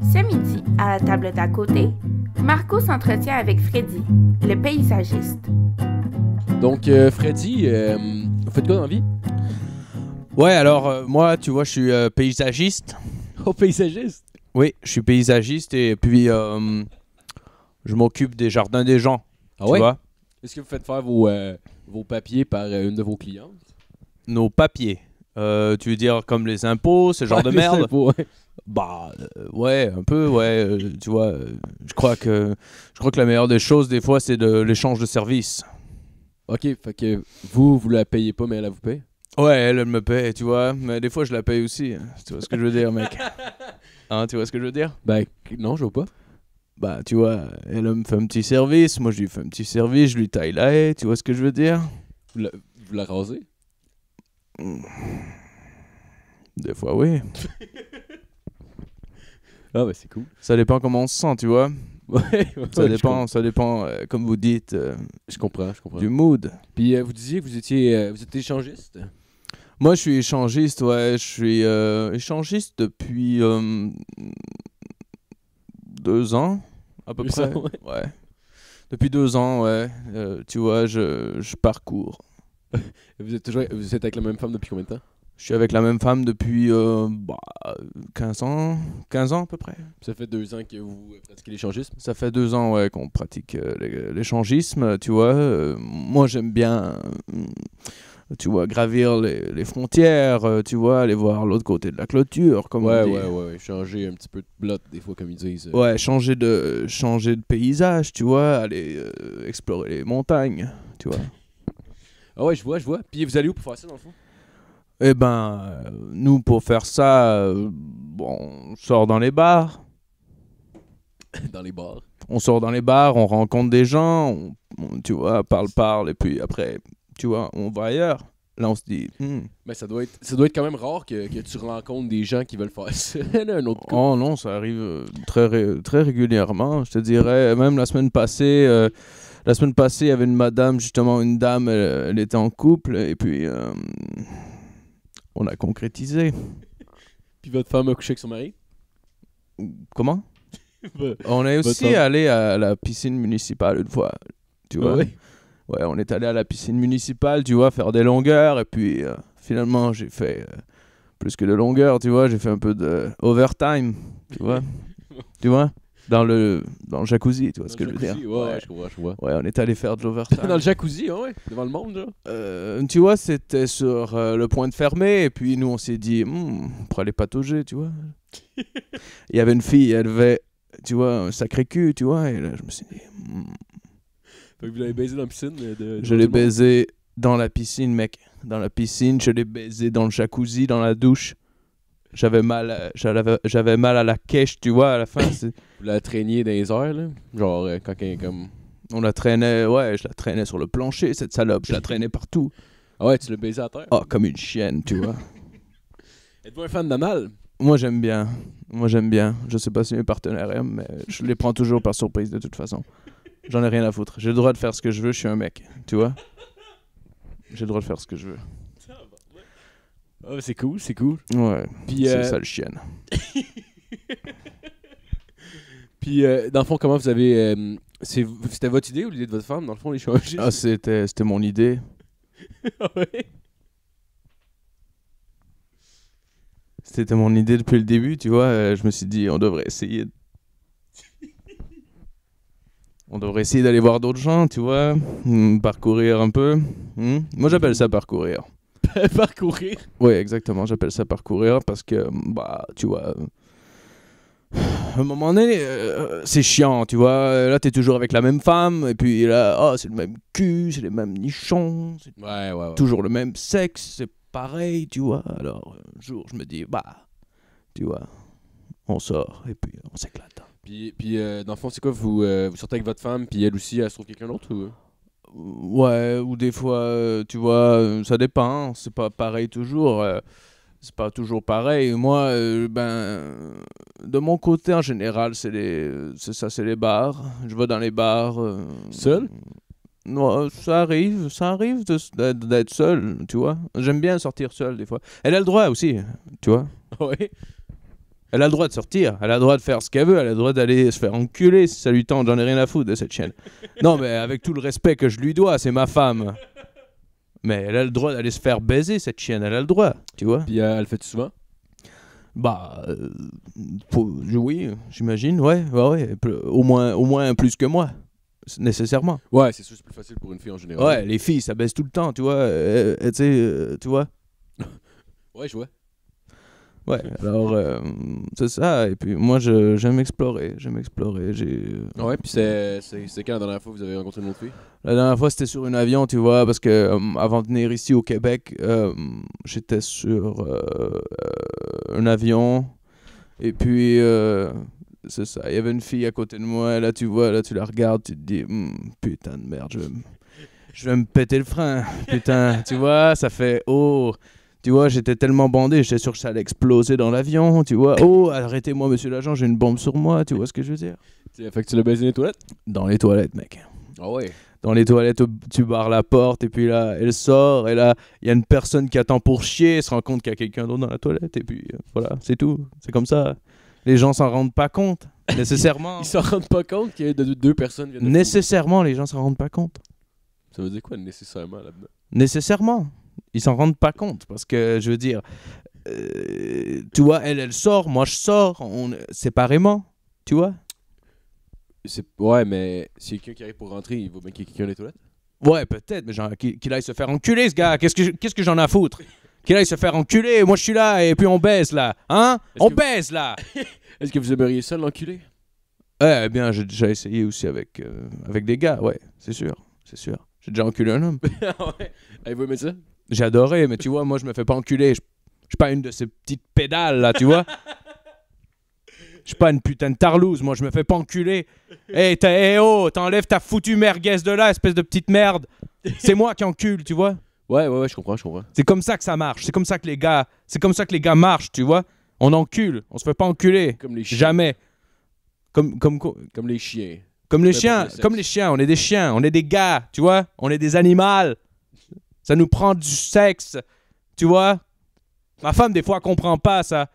Ce midi, à la table d'à côté, Marco s'entretient avec Freddy, le paysagiste. Donc, euh, Freddy, euh, vous faites quoi dans la vie? Ouais, alors, euh, moi, tu vois, je suis paysagiste. Oh, paysagiste? Oui, je suis paysagiste et puis je m'occupe des jardins des gens. Ah tu ouais? Est-ce que vous faites faire vos, vos papiers par une de vos clientes? Nos papiers. Euh, tu veux dire comme les impôts, ce genre de merde Bah euh, ouais, un peu, ouais. Euh, tu vois, je crois que je crois que la meilleure des choses des fois, c'est de l'échange de services. Ok, fait vous, vous la payez pas, mais elle, la vous paye. Ouais, elle, me paye, tu vois. Mais des fois, je la paye aussi. Tu vois ce que je veux dire, mec Hein, tu vois ce que je veux dire Bah non, je vois pas. Bah, tu vois, elle, me fait un petit service. Moi, je lui fais un petit service. Je lui taille la haie. Tu vois ce que je veux dire la, vous la rasez des fois, oui. ah, bah, c'est cool. Ça dépend comment on se sent, tu vois. ça, dépend, ça dépend, euh, comme vous dites. Euh, je comprends, je comprends. Du mood. Puis euh, vous disiez que vous étiez, vous échangiste. Moi, je suis échangiste, ouais. Je suis échangiste depuis deux ans, à peu près. ouais. Depuis deux ans, ouais. tu vois, je, je parcours vous, êtes toujours, vous êtes avec la même femme depuis combien de temps Je suis avec la même femme depuis 15 euh, bah, ans, 15 ans à peu près. Ça fait deux ans que vous pratiquez l'échangisme Ça fait deux ans ouais, qu'on pratique euh, l'échangisme, tu vois. Euh, moi j'aime bien tu vois, gravir les, frontières, tu vois, aller voir l'autre côté de la clôture, comme ouais, Ouais, ouais, changer un petit peu de blot des fois, comme ils disent. Ouais, changer de, changer de paysage, tu vois, aller explorer les montagnes, tu vois. Ah ouais, je vois, je vois. Puis vous allez où pour faire ça, dans le fond? Eh ben, euh, nous, pour faire ça, euh, bon, on sort dans les bars. dans les bars? On sort dans les bars, on rencontre des gens, tu vois, parle, parle, et puis après, tu vois, on va ailleurs. Là, on se dit. Hmm. Mais ça doit, être, ça doit être quand même rare que, que tu rencontres des gens qui veulent faire ça. un Oh non, ça arrive euh, très, très régulièrement. Je te dirais, même la semaine passée la semaine passée, il y avait une madame, justement, une dame, elle, était en couple, et puis euh, on a concrétisé. Puis votre femme a couché avec son mari Comment On est aussi allé à la piscine municipale une fois, tu vois. Ouais. on est allé à la piscine municipale, tu vois, faire des longueurs, et puis euh, finalement, j'ai fait euh, plus que de longueurs, tu vois, j'ai fait un peu de overtime, tu vois. tu vois dans le, dans le jacuzzi, tu vois ce que je veux dire. Ouais, je vois, je vois. Ouais, on est allé faire de l'overtime. dans le jacuzzi, hein, ouais, devant le monde. Euh, tu vois, c'était sur euh, le point de fermer, et puis nous, on s'est dit, hmm, on pourrait aller patauger, tu vois. Il y avait une fille, elle avait, tu vois, un sacré cul, tu vois, et là, je me suis dit. Hmm. Fait que vous l'avez baisé dans la piscine euh, Je l'ai baisé dans la piscine, mec. Dans la piscine, je l'ai baisé dans le jacuzzi, dans la douche j'avais mal j'avais mal à la cache tu vois à la fin la traînait dans les là. Genre, euh, quand comme. On la traînait, ouais, je la traînais sur le plancher, cette salope. Je la traînais partout. Ah ouais, tu le baisais à terre. Ah, comme une chienne, tu vois. Êtes-vous un fan d'anal? Moi, j'aime bien. Moi, j'aime bien. Je sais pas si mes partenaires aiment, mais je les prends toujours par surprise, de toute façon. J'en ai rien à foutre. J'ai le droit de faire ce que je veux, je suis un mec, tu vois. J'ai le droit de faire ce que je veux. Oh, c'est cool, c'est cool. Ouais. c'est euh, ça le Puis, euh, dans le fond, comment vous avez. Euh, c'était votre idée ou l'idée de votre femme, dans le fond, les choses Ah, c'était mon idée. Ah ouais? C'était mon idée depuis le début, tu vois. Euh, je me suis dit, on devrait essayer. on devrait essayer d'aller voir d'autres gens, tu vois. Hmm, parcourir un peu. Hmm. Moi, j'appelle ça parcourir. Parcourir. Oui, exactement, j'appelle ça parcourir parce que, bah, tu vois, à un moment donné, euh, c'est chiant, tu vois. Là, t'es toujours avec la même femme, et puis là, oh, c'est le même cul, c'est les mêmes nichons, c'est toujours le même sexe, c'est pareil, tu vois. Alors, un jour, je me dis, bah, tu vois, on sort, et puis on s'éclate. Puis, puis euh, dans fond, c'est quoi, vous, euh, vous sortez avec votre femme, puis elle aussi, elle se trouve quelqu'un d'autre ou... Ouais, ou des fois, tu vois, ça dépend, hein. c'est pas pareil toujours c'est pas toujours pareil. Moi, euh, ben, de mon côté en général, c'est les, ça, c'est les bars. Je vais dans les bars. Euh, seul. Non, ça arrive, ça arrive d'être seul, tu vois. J'aime bien sortir seul des fois. Elle a le droit aussi, tu vois. Oui. Elle a le droit de sortir, elle a le droit de faire ce qu'elle veut, elle a le droit d'aller se faire enculer si ça lui tente, j'en ai rien à foutre de cette chaîne. non, mais avec tout le respect que je lui dois, c'est ma femme. Mais elle a le droit d'aller se faire baiser, cette chienne, elle a le droit, tu vois. Puis euh, elle le fait souvent Bah, euh, oui, j'imagine, ouais, ouais, ouais, au moins, au moins plus que moi nécessairement. Ouais, c'est sûr, c'est plus facile pour une fille en général. Ouais, les filles, ça baisse tout le temps, tu vois. Euh, tu sais, tu vois. ouais, je vois. Ouais, alors euh, c'est ça. Et puis moi, j'aime explorer. J'aime explorer. J'ai. Euh, ouais, puis c'est quand la dernière fois que vous avez rencontré une autre fille La dernière fois, c'était sur un avion, tu vois, parce que euh, avant de venir ici au Québec, j'étais sur un avion. Et puis, c'est ça. Il y avait une fille à côté de moi. Là, tu vois, là, tu la regardes, tu te dis, hmm, putain de merde, je vais, je vais me péter le frein. Putain, tu vois, ça fait oh. Tu vois, j'étais tellement bandé, j'étais sûr que ça allait exploser dans l'avion, tu vois. Oh, arrêtez-moi, monsieur l'agent, j'ai une bombe sur moi, tu vois ce que je veux dire. Fait que tu l'as baisé dans les toilettes Dans les toilettes, mec. Ah ouais dans les toilettes, tu barres la porte, et puis là, elle sort, et là, il y a une personne qui attend pour chier, se rend compte qu'il y a quelqu'un d'autre dans la toilette, et puis euh, voilà, c'est tout. C'est comme ça. Les gens s'en rendent pas compte, nécessairement. Ils s'en rendent pas compte qu'il y a deux, personnes Nécessairement, les gens s'en rendent pas compte. Ça veut dire quoi, nécessairement, là-dedans Nécessairement. Ils s'en rendent pas compte parce que, je veux dire, euh, tu vois, elle, elle sort, moi je sors, on, séparément, tu vois. Ouais, mais si quelqu'un qui arrive pour rentrer, il vaut bien qu'il y les toilettes. Ouais, peut-être, mais qu'il aille se faire enculer, ce gars. Qu'est-ce que, qu'est-ce que j'en ai à foutre Qu'il aille se faire enculer, moi je suis là, et puis on baisse là. Hein On baise, baisse là Est-ce que vous aimeriez ça, l'enculer eh, eh bien, j'ai déjà essayé aussi avec, euh, avec des gars, ouais, c'est sûr, c'est sûr. J'ai déjà enculé un homme. Ah ouais. vous aimé ça j'ai adoré, mais tu vois, moi, je me fais pas enculer. Je suis pas une de ces petites pédales, là, tu vois. Je suis pas une putain de tarlouse, moi, je me fais pas enculer. Eh, hey, eh, hey, oh, t'enlèves ta foutue merguez de là, espèce de petite merde. C'est moi qui encule, tu vois. Ouais, ouais, ouais, je comprends, je comprends. C'est comme ça que ça marche. C'est comme ça que les gars, c'est comme ça que les gars marchent, tu vois. On encule, on se fait pas enculer. Comme Jamais. Comme, comme, comme les chiens. Comme les chiens, comme les chiens, on est des chiens, on est des gars, tu vois, on est des animaux. Ça nous prend du sexe. Tu vois Ma femme, des fois, elle comprend pas ça.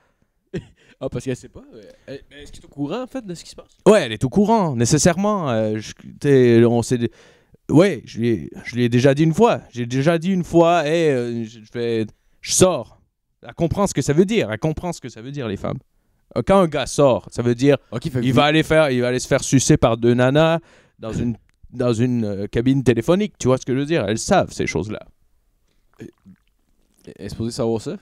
Ah, parce qu'elle sait pas. Mais est-ce qu'elle est au courant, en fait, de ce qui se passe? Ouais, elle est au courant, nécessairement. Euh, je, on s'est... Ouais, je lui, je déjà dit une fois. J'ai déjà dit une fois, et euh, je, Je sors. Elle comprend ce que ça veut dire. Elle comprend ce que ça veut dire, les femmes. Euh, quand un gars sort, ça veut dire qu'il il, va aller faire, il va aller se faire sucer par deux nanas dans une, dans une euh, cabine téléphonique. Tu vois ce que je veux dire Elles savent ces choses-là. Elle est supposée savoir ça?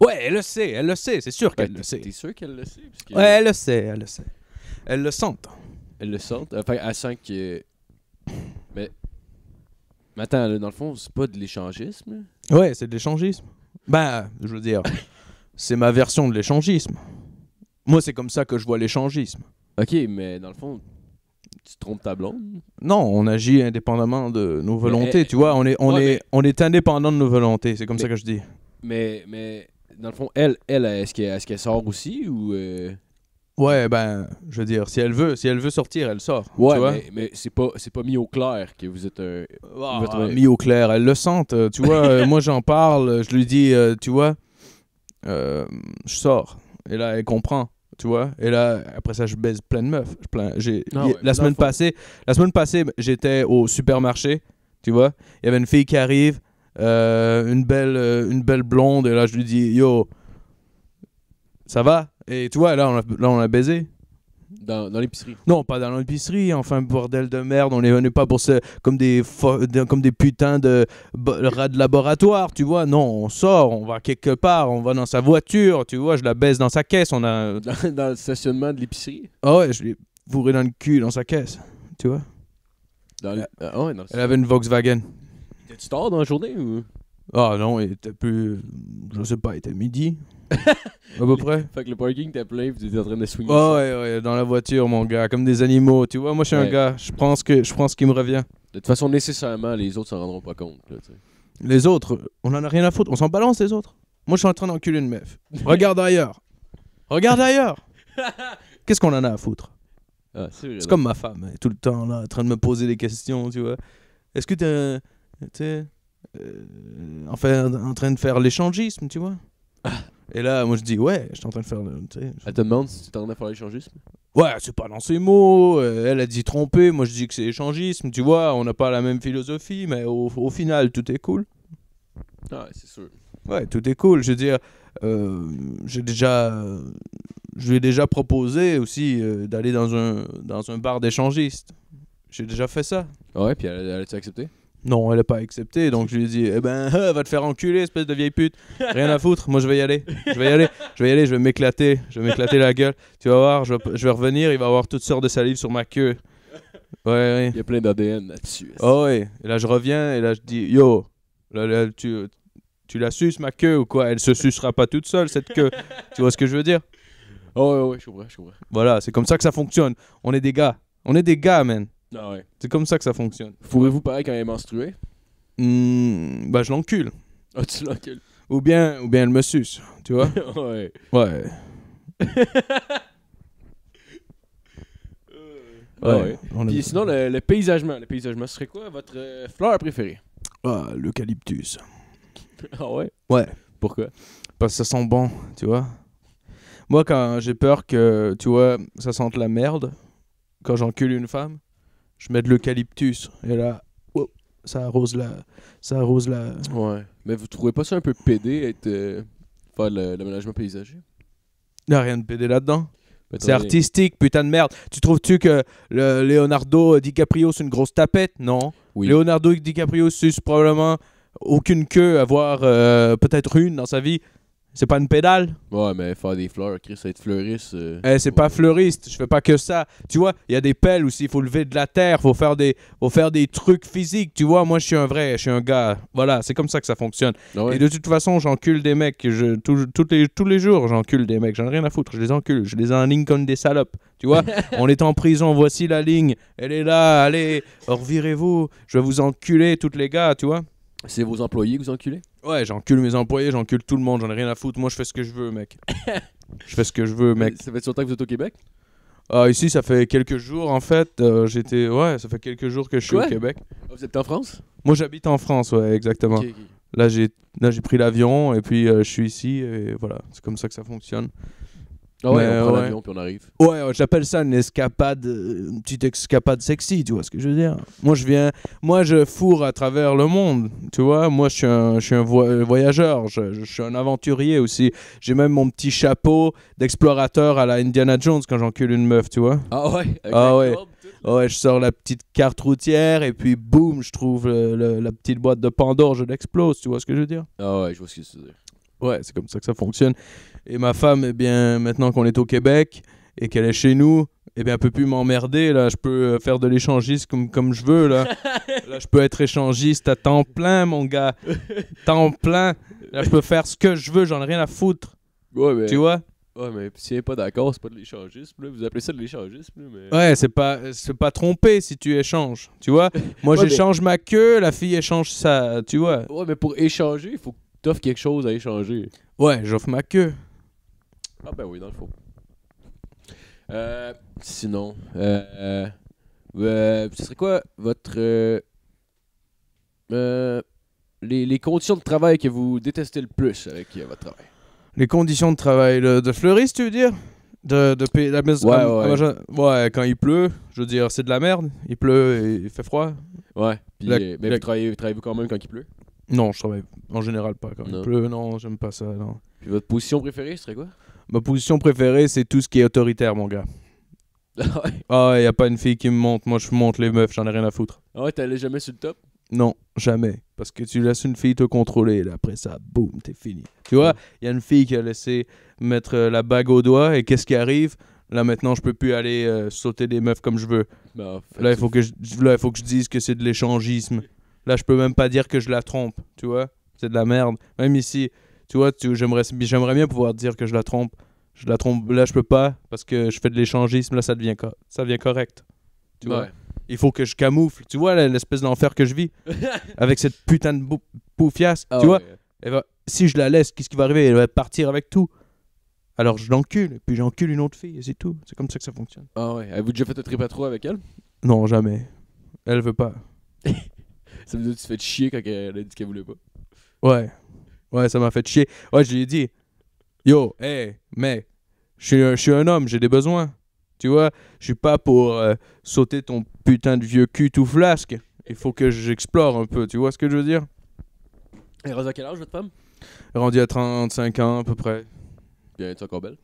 Ouais, elle le sait, elle le sait, c'est sûr ben, qu'elle le sait. T'es sûr qu'elle le sait? Ouais, elle le sait, elle le sait. Elle le sent. Elle le sent, Enfin, euh, elle sent que. Mais. attends, là, dans le fond, c'est pas de l'échangisme. Ouais, c'est de l'échangisme. Ben, je veux dire, c'est ma version de l'échangisme. Moi, c'est comme ça que je vois l'échangisme. Ok, mais dans le fond, tu trompes ta blonde? Non, on agit indépendamment de nos volontés, eh, tu vois. On est, on, est, on est indépendant de nos volontés, c'est comme ça que je dis. Mais, mais dans le fond, elle, elle est-ce qu'elle sort aussi ou. Euh? Ouais, ben, je veux dire, si elle veut, si elle veut sortir, elle sort. Ouais, tu mais, mais c'est pas, c'est pas mis au clair que vous êtes un. Ah, mis au clair, elle le sente, euh, tu vois. Euh, moi, j'en parle, je lui dis, tu vois, je sors. Et là, elle comprend tu Et là, après ça, je baise plein de meufs. j'ai, ah la, semaine passée, la semaine passée, j'étais au supermarché, tu vois. Il y avait une fille qui arrive, euh, une, belle, euh, une belle blonde, et là, je lui dis, yo, ça va Et tu vois, là, là, on a baisé. Dans, l'épicerie. Non, pas dans l'épicerie. Enfin, bordel de merde, on n'est pas pour ce, comme, des comme des putains de rats de laboratoire, tu vois. Non, on sort, on va quelque part, on va dans sa voiture, tu vois. Je la baisse dans sa caisse. On a... dans, le stationnement de l'épicerie Ah ouais, je l'ai bourré dans le cul, dans sa caisse, tu vois. Euh, ah elle avait une Volkswagen. T'es-tu tard dans la journée ou ah non, il était plus. Je sais pas, il était midi. à peu près. Fait que le parking était plein, vous en train de swinguer. Ah ouais, ouais, dans la voiture, mon gars, comme des animaux. Tu vois, moi, je suis un gars, je prends ce que- je me revient. De toute façon, nécessairement, les autres s'en rendront pas compte. Les autres, on en a rien à foutre. On s'en balance, les autres. Moi, je suis en train d'enculer une meuf. Regarde ailleurs. Regarde ailleurs. Qu'est-ce qu'on en a à foutre ah, c'est comme ma femme, est tout le temps là, en train de me poser des questions, tu vois. Est-ce que t'es. Tu euh, en train de faire l'échangisme, tu vois. Ah. Et là, moi je dis, ouais, je suis en train de faire. Elle te demande si es en train de faire l'échangisme. Ouais, c'est pas dans ses mots. Euh, elle a dit tromper. Moi, je dis que c'est échangisme. Tu vois, on n'a pas la même philosophie, mais au, final, tout est cool. Ah ouais, c'est sûr. Ouais, tout est cool. Je veux dire, euh, j'ai déjà, je lui ai déjà proposé aussi euh, d'aller dans un dans un bar d'échangistes. J'ai déjà fait ça. Ouais, puis elle, a accepté non, elle n'est pas accepté, donc je lui dis, dit Eh ben, va te faire enculer, espèce de vieille pute. Rien à foutre, moi je vais y aller. Je vais y aller, je vais y aller, je vais m'éclater, je vais m'éclater la gueule. Tu vas voir, je vais, revenir, il va avoir toutes sortes de salive sur ma queue. Ouais, ouais. Il y a plein d'ADN là-dessus. Oh ouais, et là je reviens, et là je dis Yo, tu, la suces ma queue ou quoi Elle se sucera pas toute seule, cette queue. tu vois ce que je veux dire Oh ouais, ouais, je comprends, je comprends. Voilà, c'est comme ça que ça fonctionne. On est des gars. On est des gars, man. Ah C'est comme ça que ça fonctionne. Fourrez-vous pareil quand elle est menstruée? Mmh, bah, je l'encule. Ah, ou bien, ou bien elle me suce, tu vois? ouais. Ouais. Ah ouais. Puis sinon, le, paysagement. Le serait quoi votre euh, fleur préférée Ah, l'eucalyptus. ah ouais Ouais. Pourquoi Parce que ça sent bon, tu vois. Moi, quand j'ai peur que, tu vois, ça sente la merde, quand j'encule une femme, je mets de l'eucalyptus. Et là, ça arrose la. Ça arrose la. Ouais. Mais vous trouvez pas ça un peu pédé, être, euh, faire l'aménagement paysager Il a rien de pédé là-dedans. Ben, c'est artistique, putain de merde. Tu trouves-tu que Leonardo DiCaprio, c'est une grosse tapette Non. Leonardo DiCaprio c'est probablement aucune queue, avoir euh, peut-être une dans sa vie. C'est pas une pédale. Ouais, mais faire des fleurs, Chris, être fleuriste. Euh, eh, c'est pas fleuriste, je fais pas que ça. Tu vois, il y a des pelles aussi, il faut lever de la terre, faut faire des faut faire des trucs physiques, tu vois. Moi, je suis un vrai, je suis un gars. Voilà, c'est comme ça que ça fonctionne. Ah Et de toute façon, j'encule des mecs, je les, tous les jours, j'encule des mecs, j'en ai rien à foutre, je les encule, je les en ligne comme des salopes. Tu vois, on est en prison, voici la ligne, elle est là, allez, revirez-vous, je vais vous enculer toutes les gars, tu vois. C'est vos employés que vous enculez Ouais, j'encule mes employés, j'encule tout le monde, j'en ai rien à foutre. Moi, je fais ce que je veux, mec. je fais ce que je veux, mec. Ça fait sur temps que vous êtes au Québec ah, Ici, ça fait quelques jours, en fait. Euh, j'étais. Ouais, ça fait quelques jours que je suis au Québec. Ah, vous êtes en France Moi, j'habite en France, ouais, exactement. Là, j'ai là, j'ai pris l'avion et puis euh, je suis ici et voilà, c'est comme ça que ça fonctionne. Ah ouais, on prend l'avion puis on arrive. Ouais, j'appelle ça une escapade, une petite escapade sexy, tu vois ce que je veux dire. Moi, je viens, moi, je fourre à travers le monde, tu vois. Moi, je suis un, je suis un euh, voyageur, je, suis un aventurier aussi. J'ai même mon petit chapeau d'explorateur à la Indiana Jones quand j'encule une meuf, tu vois. Ah ouais. Ah ouais. Ouais, je sors la petite carte routière et puis boum, je trouve la petite boîte de Pandore, je l'explose, tu vois ce que je veux dire. Ah ouais, je vois ce que tu veux dire ouais, c'est comme ça que ça fonctionne. Et ma femme, eh bien, maintenant qu'on est au Québec et qu'elle est chez nous, eh bien, peu peut plus m'emmerder, là. Je peux euh, faire de l'échangiste comme, je veux, là. je peux être échangiste à temps plein, mon gars. temps plein. je peux faire ce que je veux, j'en ai rien à foutre. Tu vois Ouais, mais si n'est pas d'accord, c'est pas de l'échangisme. Vous appelez ça de l'échangisme. Ouais, c'est pas, pas trompé si tu échanges. Tu vois Moi, j'échange ma queue, la fille échange ça. Tu vois Ouais, mais pour échanger, il faut t'offres quelque chose à échanger. Ouais, j'offre ma queue. Ah ben oui, dans le fond. Euh, sinon, euh, euh, ce serait quoi votre... Les, conditions de travail que vous détestez le plus avec votre travail? Les conditions de travail de fleuriste, tu veux dire? De, la maison. Ouais, ouais. quand il pleut, je veux dire, c'est de la merde. Il pleut et il fait froid. Ouais. Puis, mais ben, travaillez, vous quand même quand il pleut non, je travaille en général pas quand il Non. Non, j'aime pas ça. Non. Puis votre position préférée, ce serait quoi Ma position préférée, c'est tout ce qui est autoritaire, mon gars. Ah ouais. Ah, y a pas une fille qui me monte. Moi, je monte les meufs, j'en ai rien à foutre. Ah ouais, t'allais jamais sur le top Non, jamais. Parce que tu laisses une fille te contrôler, et après ça, boum, t'es fini. Tu vois, il y a une fille qui a laissé mettre euh, la bague au doigt, et qu'est-ce qui arrive Là, maintenant, je peux plus aller euh, sauter des meufs comme je veux. Bah, là, il faut que je, là, il faut que je dise que c'est de l'échangisme. Là, je peux même pas dire que je la trompe, tu vois. C'est de la merde. Même ici, tu vois, tu, j'aimerais, j'aimerais bien pouvoir dire que je la trompe. Je la trompe, là, je peux pas parce que je fais de l'échangisme, là, ça devient, ça devient correct. Tu vois. Il faut que je camoufle. Tu vois l'espèce d'enfer que je vis avec cette putain de bou- ah tu vois, eh ben, si je la laisse, qu'est-ce qui va arriver Elle va partir avec tout. Alors je l'encule, puis j'encule une autre fille, et c'est tout. C'est comme ça que ça fonctionne. Ah ouais. Avez-vous déjà fait un trip à avec elle Non, jamais. Elle veut pas ça veut dire que tu te fais chier quand elle a dit qu'elle voulait pas. Ouais. Ouais, ça m'a fait chier. Ouais, je lui ai dit Yo, hey, mais, je suis un homme, j'ai des besoins. Tu vois, je suis pas pour euh, sauter ton putain de vieux cul tout flasque. Il faut que j'explore un peu, tu vois ce que je veux dire Et rendu à quel âge, votre femme Rendue à 35 ans à peu près. Bien, tu encore belle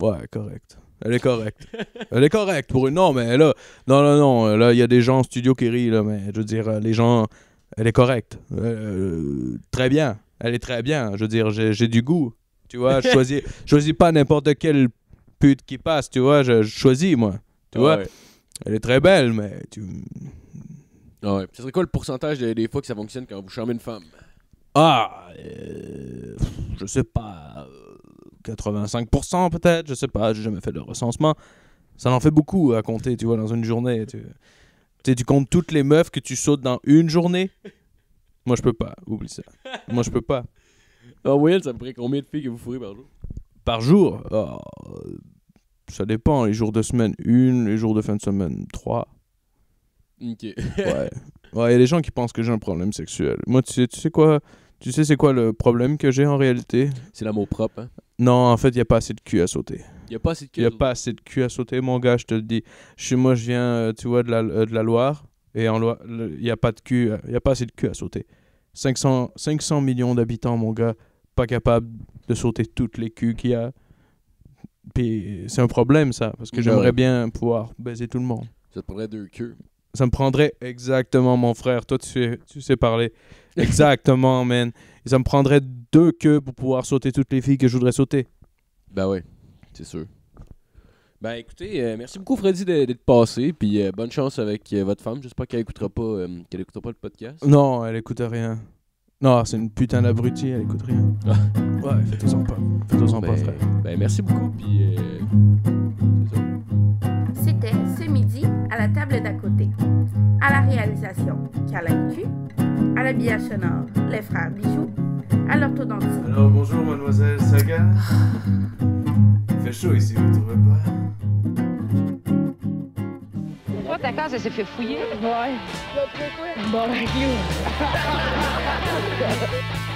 Ouais, correct. Elle est correcte. elle est correcte pour une. Non, mais là, non, non, non. Là, il y a des gens en studio qui rient, là, mais je veux dire, euh, les gens, elle est correcte. Euh, très bien. Elle est très bien. Je veux dire, j'ai du goût. Tu vois, je choisis, je choisis pas n'importe quelle pute qui passe, tu vois. Je, choisis, moi. Tu vois. Elle est très belle, mais tu. Ah ouais. Ce serait quoi le pourcentage des, fois que ça fonctionne quand vous charmez une femme? Ah, euh, je sais pas. 85% peut-être, je sais pas, j'ai jamais fait de recensement. Ça en fait beaucoup à compter, tu vois, dans une journée. Tu, tu, comptes toutes les meufs que tu sautes dans une journée. Moi, je peux pas, oublie ça. Moi, je peux pas. En moyenne, ça me prend combien de filles que vous fourrez par jour Par jour ah, Ça dépend. Les jours de semaine, une. Les jours de fin de semaine, trois. Ok. ouais. il y a des gens qui pensent que j'ai un problème sexuel. Moi, tu sais quoi tu sais, c'est quoi le problème que j'ai en réalité C'est l'amour propre, hein. Non, en fait, il n'y a pas assez de cul à sauter. Il n'y a pas assez de cul. à sauter, mon gars, je te le dis. moi, je viens, euh, tu vois, de la, euh, de la Loire. Et en Loire, il n'y a pas de cul. Euh, il a pas assez de cul à sauter. 500, 500 millions d'habitants, mon gars, pas capable de sauter toutes les culs qu'il y a. Puis c'est un problème, ça, parce que ben j'aimerais bien pouvoir baiser tout le monde. Ça te prendrait deux culs ça me prendrait exactement mon frère. Toi, tu sais, tu sais parler. Exactement, man. ça me prendrait deux queues pour pouvoir sauter toutes les filles que je voudrais sauter. Ben oui, c'est sûr. Ben écoutez, euh, merci beaucoup Freddy d'être passé, puis euh, bonne chance avec euh, votre femme. J'espère qu'elle écoutera pas, qu'elle écoutera pas le podcast. Non, elle écoute rien. Non, c'est une putain d'abruti, elle écoute rien. ouais, faites-en pas, faites-en pas, ben, frère. Ben merci beaucoup, puis la table d'à côté. À la réalisation, Calin Q. À l'habillage sonore, les frères Bijoux. À l'orthodontie. Alors bonjour, mademoiselle Saga. Il fait chaud ici, vous ne trouvez pas? Oh, ta case, s'est fait fouiller. Ouais. Bon, avec